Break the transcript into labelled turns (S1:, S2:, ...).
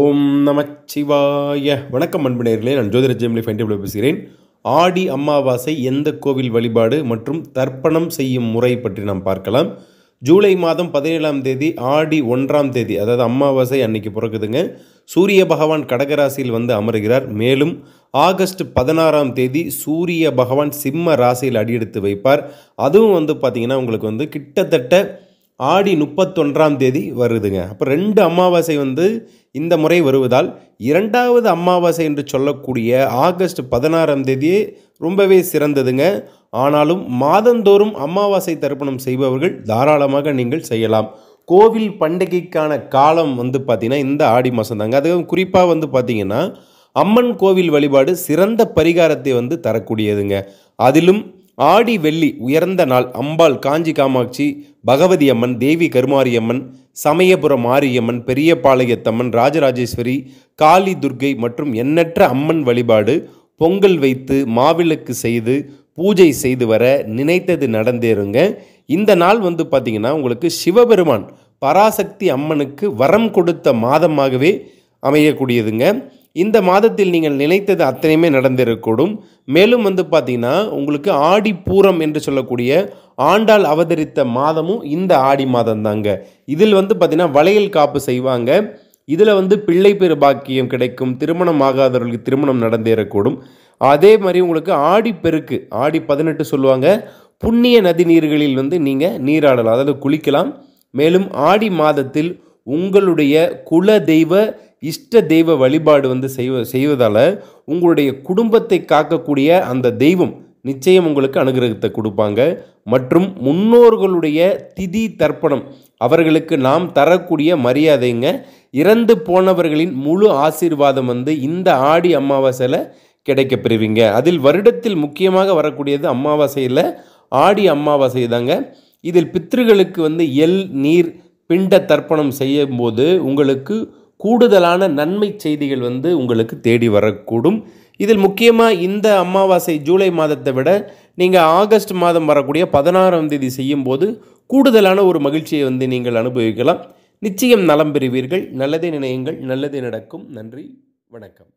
S1: ஓம் நமச்சிவாய வணக்கம் அன்பு நேர்களே நான் ஜோதிர ஜெமிலி ஃபைண்டிபிள் பேசுகிறேன் ஆடி அமாவாசை எந்த கோவில் வழிபாடு மற்றும் தர்ப்பணம் செய்யும் முறை பற்றி நாம் பார்க்கலாம் ஜூலை மாதம் பதினேழாம் தேதி ஆடி ஒன்றாம் தேதி அதாவது அமாவாசை அன்னைக்கு பிறக்குதுங்க சூரிய பகவான் கடகராசியில் வந்து அமருகிறார் மேலும் ஆகஸ்ட் பதினாறாம் தேதி சூரிய பகவான் சிம்ம ராசியில் அடியெடுத்து வைப்பார் அதுவும் வந்து பார்த்திங்கன்னா உங்களுக்கு வந்து கிட்டத்தட்ட ஆடி முப்பத்தொன்றாம் தேதி வருதுங்க அப்போ ரெண்டு அமாவாசை வந்து இந்த முறை வருவதால் இரண்டாவது அமாவாசை என்று சொல்லக்கூடிய ஆகஸ்ட் பதினாறாம் தேதியே ரொம்பவே சிறந்ததுங்க ஆனாலும் மாதந்தோறும் அமாவாசை தர்ப்பணம் செய்பவர்கள் தாராளமாக நீங்கள் செய்யலாம் கோவில் பண்டிகைக்கான காலம் வந்து பார்த்திங்கன்னா இந்த ஆடி மாதம் தாங்க அதுவும் குறிப்பாக வந்து பார்த்திங்கன்னா அம்மன் கோவில் வழிபாடு சிறந்த பரிகாரத்தை வந்து தரக்கூடியதுங்க அதிலும் ஆடி வெள்ளி உயர்ந்த நாள் அம்பாள் காஞ்சி காமாட்சி பகவதி அம்மன் தேவி கருமாரியம்மன் சமயபுரம் மாரியம்மன் பெரியபாளையத்தம்மன் ராஜராஜேஸ்வரி காளி துர்கை மற்றும் எண்ணற்ற அம்மன் வழிபாடு பொங்கல் வைத்து மாவிளக்கு செய்து பூஜை செய்து வர நினைத்தது நடந்தேருங்க இந்த நாள் வந்து பார்த்திங்கன்னா உங்களுக்கு சிவபெருமான் பராசக்தி அம்மனுக்கு வரம் கொடுத்த மாதமாகவே அமையக்கூடியதுங்க இந்த மாதத்தில் நீங்கள் நினைத்தது அத்தனையுமே நடந்திருக்கூடும் மேலும் வந்து பார்த்தீங்கன்னா உங்களுக்கு ஆடி பூரம் என்று சொல்லக்கூடிய ஆண்டால் அவதரித்த மாதமும் இந்த ஆடி மாதம் தாங்க இதில் வந்து பார்த்திங்கன்னா வளையல் காப்பு செய்வாங்க இதில் வந்து பிள்ளை பெரு பாக்கியம் கிடைக்கும் திருமணம் ஆகாதவர்களுக்கு திருமணம் நடந்தேறக்கூடும் அதே மாதிரி உங்களுக்கு ஆடி பெருக்கு ஆடி பதினெட்டு சொல்லுவாங்க புண்ணிய நதி நீர்களில் வந்து நீங்கள் நீராடலாம் அதாவது குளிக்கலாம் மேலும் ஆடி மாதத்தில் உங்களுடைய குல தெய்வ இஷ்ட தெய்வ வழிபாடு வந்து செய்வ செய்வதால் உங்களுடைய குடும்பத்தை காக்கக்கூடிய அந்த தெய்வம் நிச்சயம் உங்களுக்கு அனுகிரகத்தை கொடுப்பாங்க மற்றும் முன்னோர்களுடைய திதி தர்ப்பணம் அவர்களுக்கு நாம் தரக்கூடிய மரியாதைங்க இறந்து போனவர்களின் முழு ஆசீர்வாதம் வந்து இந்த ஆடி அமாவாசையில் கிடைக்க பெறுவீங்க அதில் வருடத்தில் முக்கியமாக வரக்கூடியது அமாவாசையில் ஆடி அமாவாசை தாங்க இதில் பித்திருக்களுக்கு வந்து எல் நீர் பிண்ட தர்ப்பணம் செய்யும்போது உங்களுக்கு கூடுதலான நன்மை செய்திகள் வந்து உங்களுக்கு தேடி வரக்கூடும் இதில் முக்கியமாக இந்த அமாவாசை ஜூலை மாதத்தை விட நீங்கள் ஆகஸ்ட் மாதம் வரக்கூடிய பதினாறாம் தேதி செய்யும் போது கூடுதலான ஒரு மகிழ்ச்சியை வந்து நீங்கள் அனுபவிக்கலாம் நிச்சயம் நலம் பெறுவீர்கள் நல்லதே நினையுங்கள் நல்லதே நடக்கும் நன்றி வணக்கம்